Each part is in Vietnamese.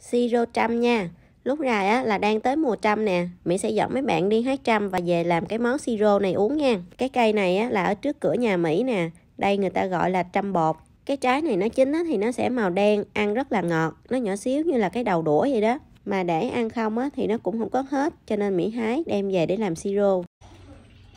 siro trăm nha lúc này á, là đang tới mùa trăm nè Mỹ sẽ dẫn mấy bạn đi hái trăm và về làm cái món siro này uống nha cái cây này á, là ở trước cửa nhà Mỹ nè đây người ta gọi là trăm bột cái trái này nó chín á, thì nó sẽ màu đen ăn rất là ngọt nó nhỏ xíu như là cái đầu đũa vậy đó mà để ăn không á, thì nó cũng không có hết cho nên Mỹ hái đem về để làm siro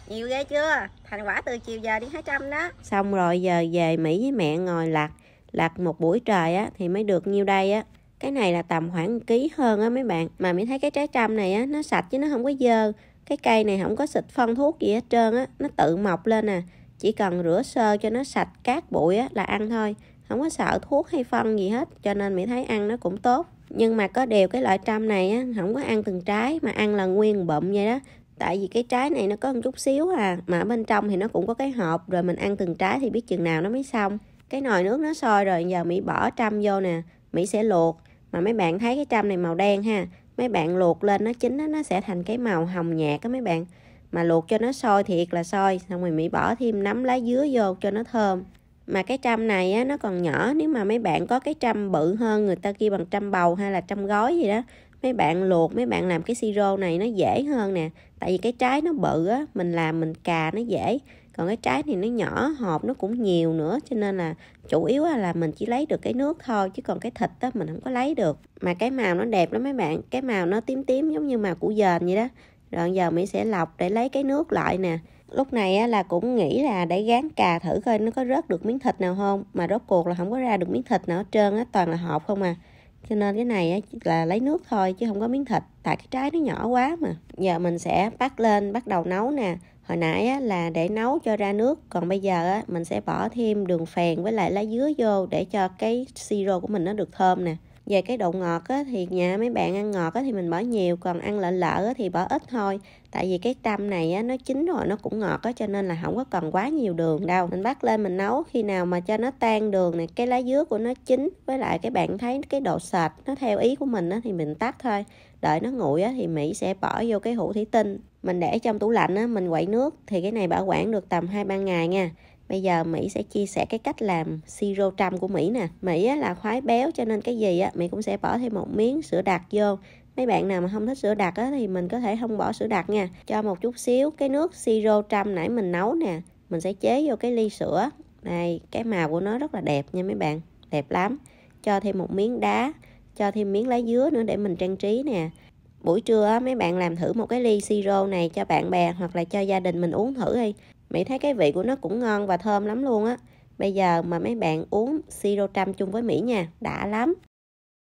nhiều ghê chưa thành quả từ chiều giờ đi hái trăm đó xong rồi giờ về Mỹ với mẹ ngồi lặt, lặt một buổi trời á, thì mới được nhiêu đây á cái này là tầm khoảng ký hơn á mấy bạn mà mình thấy cái trái trăm này á nó sạch chứ nó không có dơ cái cây này không có xịt phân thuốc gì hết trơn á nó tự mọc lên à chỉ cần rửa sơ cho nó sạch cát bụi á là ăn thôi không có sợ thuốc hay phân gì hết cho nên mình thấy ăn nó cũng tốt nhưng mà có điều cái loại trăm này á không có ăn từng trái mà ăn là nguyên bụm vậy đó tại vì cái trái này nó có một chút xíu à mà ở bên trong thì nó cũng có cái hộp rồi mình ăn từng trái thì biết chừng nào nó mới xong cái nồi nước nó sôi rồi giờ mỹ bỏ trăm vô nè mỹ sẽ luộc mà mấy bạn thấy cái trăm này màu đen ha mấy bạn luộc lên nó chín nó sẽ thành cái màu hồng nhạt các mấy bạn mà luộc cho nó sôi thiệt là sôi xong rồi mỹ bỏ thêm nấm lá dứa vô cho nó thơm mà cái trăm này á, nó còn nhỏ nếu mà mấy bạn có cái trăm bự hơn người ta kia bằng trăm bầu hay là trăm gói gì đó mấy bạn luộc mấy bạn làm cái siro này nó dễ hơn nè tại vì cái trái nó bự á mình làm mình cà nó dễ còn cái trái thì nó nhỏ hộp nó cũng nhiều nữa cho nên là chủ yếu là mình chỉ lấy được cái nước thôi chứ còn cái thịt á mình không có lấy được mà cái màu nó đẹp lắm mấy bạn cái màu nó tím tím giống như màu củ dền vậy đó rồi giờ mình sẽ lọc để lấy cái nước lại nè lúc này á là cũng nghĩ là để gán cà thử coi nó có rớt được miếng thịt nào không mà rốt cuộc là không có ra được miếng thịt nào hết trơn á toàn là hộp không à cho nên cái này á là lấy nước thôi chứ không có miếng thịt tại cái trái nó nhỏ quá mà giờ mình sẽ bắt lên bắt đầu nấu nè hồi nãy á, là để nấu cho ra nước còn bây giờ á, mình sẽ bỏ thêm đường phèn với lại lá dứa vô để cho cái siro của mình nó được thơm nè về cái độ ngọt á, thì nhà mấy bạn ăn ngọt á, thì mình bỏ nhiều còn ăn lợ lợ á, thì bỏ ít thôi tại vì cái tăm này á, nó chín rồi nó cũng ngọt á, cho nên là không có cần quá nhiều đường đâu mình bắt lên mình nấu khi nào mà cho nó tan đường này cái lá dứa của nó chín với lại cái bạn thấy cái độ sệt nó theo ý của mình á, thì mình tắt thôi đợi nó nguội á, thì mỹ sẽ bỏ vô cái hũ thủy tinh mình để trong tủ lạnh á, mình quậy nước thì cái này bảo quản được tầm hai ba ngày nha bây giờ Mỹ sẽ chia sẻ cái cách làm siro trăm của Mỹ nè Mỹ là khoái béo cho nên cái gì á Mỹ cũng sẽ bỏ thêm một miếng sữa đặc vô mấy bạn nào mà không thích sữa đặc á, thì mình có thể không bỏ sữa đặc nha cho một chút xíu cái nước siro trăm nãy mình nấu nè mình sẽ chế vô cái ly sữa này cái màu của nó rất là đẹp nha mấy bạn đẹp lắm cho thêm một miếng đá cho thêm miếng lá dứa nữa để mình trang trí nè buổi trưa á, mấy bạn làm thử một cái ly siro này cho bạn bè hoặc là cho gia đình mình uống thử đi Mỹ thấy cái vị của nó cũng ngon và thơm lắm luôn á. Bây giờ mà mấy bạn uống siro trăm chung với Mỹ nha, đã lắm.